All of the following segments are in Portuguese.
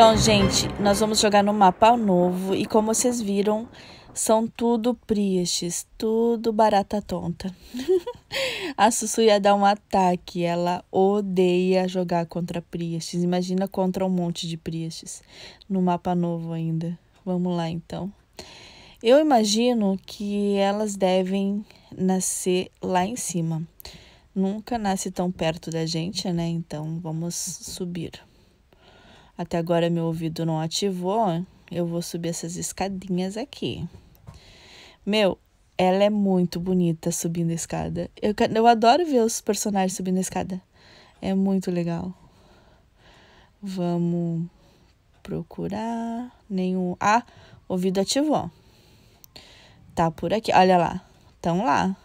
Então, gente, nós vamos jogar no mapa novo e como vocês viram, são tudo priestes, tudo barata tonta. a Sussu ia dar um ataque, ela odeia jogar contra priestes. Imagina contra um monte de priestes no mapa novo ainda. Vamos lá, então. Eu imagino que elas devem nascer lá em cima. Nunca nasce tão perto da gente, né? Então, vamos subir. Até agora meu ouvido não ativou. Eu vou subir essas escadinhas aqui. Meu, ela é muito bonita subindo a escada. Eu, eu adoro ver os personagens subindo a escada. É muito legal. Vamos procurar. Nenhum. Ah, ouvido ativou. Tá por aqui. Olha lá. Tão lá.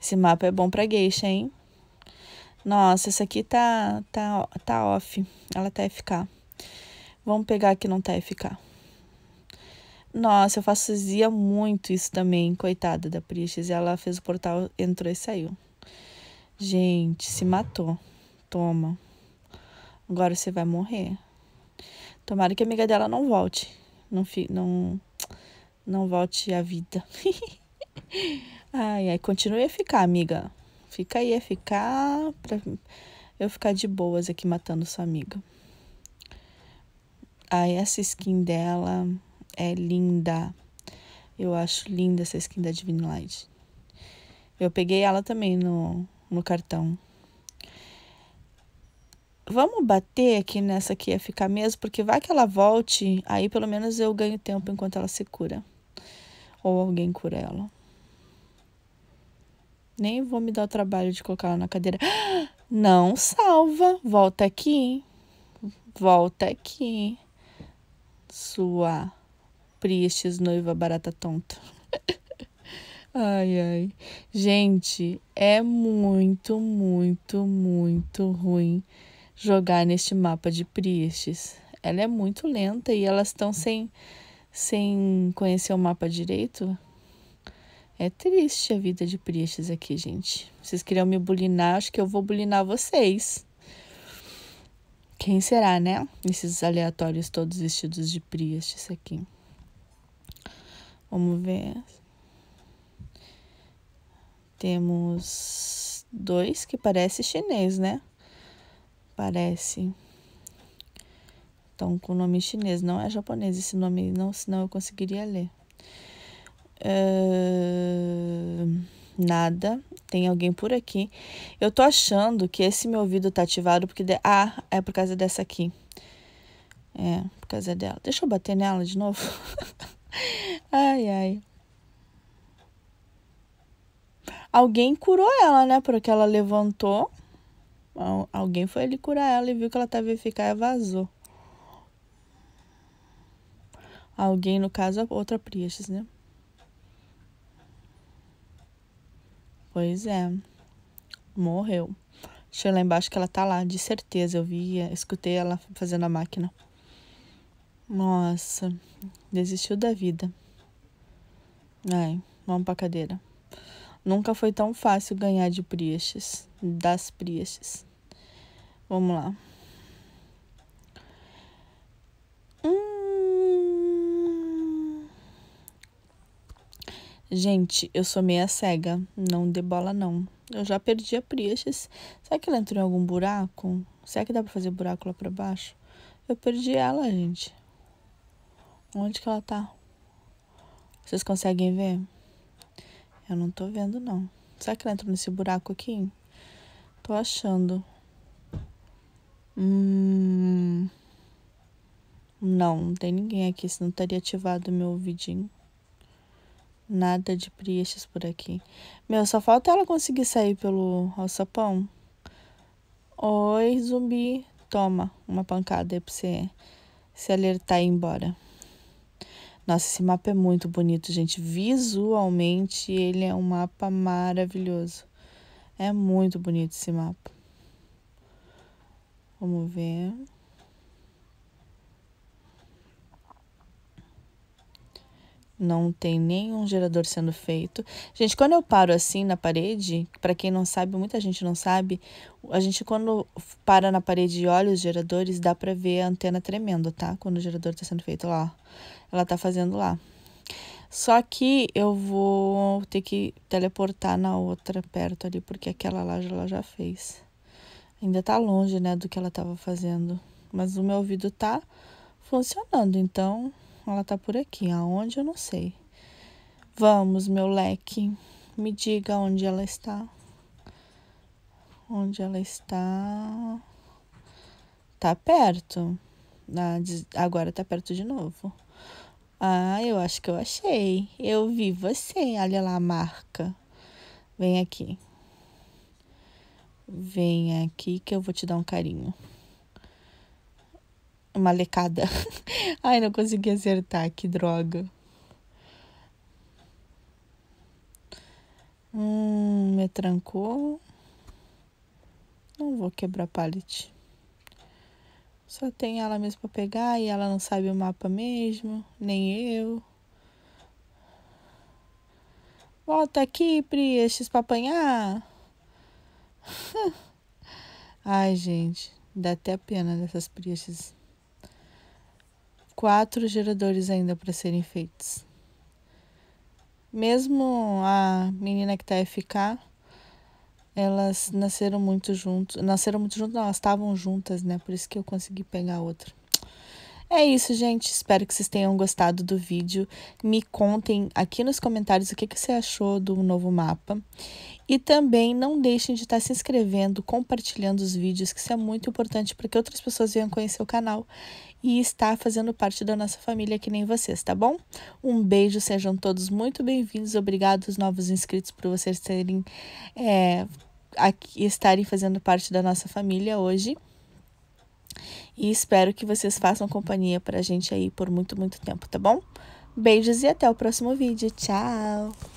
Esse mapa é bom pra geisha, hein? Nossa, essa aqui tá, tá, tá off. Ela tá FK. Vamos pegar que não tá ficar. Nossa, eu fazia muito isso também, coitada da Prixes. Ela fez o portal, entrou e saiu. Gente, se matou. Toma. Agora você vai morrer. Tomara que a amiga dela não volte. Não, fi, não, não volte à vida. ai, ai, continue a ficar, amiga. Fica aí a ficar pra eu ficar de boas aqui matando sua amiga aí ah, essa skin dela é linda. Eu acho linda essa skin da Divine Light. Eu peguei ela também no, no cartão. Vamos bater aqui nessa que ia ficar mesmo, porque vai que ela volte, aí pelo menos eu ganho tempo enquanto ela se cura. Ou alguém cura ela. Nem vou me dar o trabalho de colocar ela na cadeira. Não salva. Volta aqui. Volta aqui sua Priestes noiva barata tonta. ai, ai. Gente, é muito, muito, muito ruim jogar neste mapa de Priestes. Ela é muito lenta e elas estão sem, sem conhecer o mapa direito. É triste a vida de Priestes aqui, gente. Vocês queriam me bulinar, acho que eu vou bulinar vocês. Quem será, né? Esses aleatórios todos vestidos de Priest, isso aqui. Vamos ver. Temos dois que parece chinês, né? Parece. Então, com nome chinês. Não é japonês esse nome, não, senão eu conseguiria ler. Uh, nada tem alguém por aqui. Eu tô achando que esse meu ouvido tá ativado porque... De... Ah, é por causa dessa aqui. É, por causa dela. Deixa eu bater nela de novo. ai, ai. Alguém curou ela, né? Porque ela levantou. Alguém foi ali curar ela e viu que ela tava tá ficar e vazou. Alguém, no caso, a outra Priestes, né? Pois é. Morreu. Deixa eu lá embaixo que ela tá lá, de certeza. Eu vi, escutei ela fazendo a máquina. Nossa, desistiu da vida. Ai, vamos pra cadeira. Nunca foi tão fácil ganhar de Priestes, das Priestes. Vamos lá. Gente, eu sou meia cega, não dê bola não. Eu já perdi a Priestes. Será que ela entrou em algum buraco? Será que dá pra fazer buraco lá pra baixo? Eu perdi ela, gente. Onde que ela tá? Vocês conseguem ver? Eu não tô vendo, não. Será que ela entrou nesse buraco aqui? Tô achando. Hum... Não, não tem ninguém aqui, senão estaria ativado o meu vidinho. Nada de priestes por aqui. Meu, só falta ela conseguir sair pelo alçapão. Oi, zumbi. Toma uma pancada aí pra você se alertar e ir embora. Nossa, esse mapa é muito bonito, gente. Visualmente, ele é um mapa maravilhoso. É muito bonito esse mapa. Vamos ver. não tem nenhum gerador sendo feito. Gente, quando eu paro assim na parede, para quem não sabe, muita gente não sabe, a gente quando para na parede e olha os geradores, dá para ver a antena tremendo, tá? Quando o gerador tá sendo feito lá. Ela tá fazendo lá. Só que eu vou ter que teleportar na outra perto ali, porque aquela lá ela já fez. Ainda tá longe, né, do que ela tava fazendo. Mas o meu ouvido tá funcionando, então ela tá por aqui, aonde eu não sei. Vamos, meu leque, me diga onde ela está. Onde ela está? Tá perto. Ah, agora tá perto de novo. Ah, eu acho que eu achei. Eu vi você. Olha lá a marca. Vem aqui. Vem aqui que eu vou te dar um carinho uma lecada. Ai, não consegui acertar, que droga. Hum, me trancou. Não vou quebrar pallet. Só tem ela mesmo pra pegar e ela não sabe o mapa mesmo, nem eu. Volta aqui, Pri, estes pra apanhar. Ai, gente, dá até pena dessas priestes quatro geradores ainda para serem feitos. Mesmo a menina que tá FK, elas nasceram muito juntos. Nasceram muito juntas, não, elas estavam juntas, né? Por isso que eu consegui pegar outra. É isso, gente. Espero que vocês tenham gostado do vídeo. Me contem aqui nos comentários o que, que você achou do novo mapa. E também não deixem de estar se inscrevendo, compartilhando os vídeos, que isso é muito importante para que outras pessoas venham conhecer o canal e estar fazendo parte da nossa família que nem vocês, tá bom? Um beijo, sejam todos muito bem-vindos. Obrigado aos novos inscritos por vocês terem, é, aqui, estarem fazendo parte da nossa família hoje. E espero que vocês façam companhia para a gente aí por muito, muito tempo, tá bom? Beijos e até o próximo vídeo. Tchau!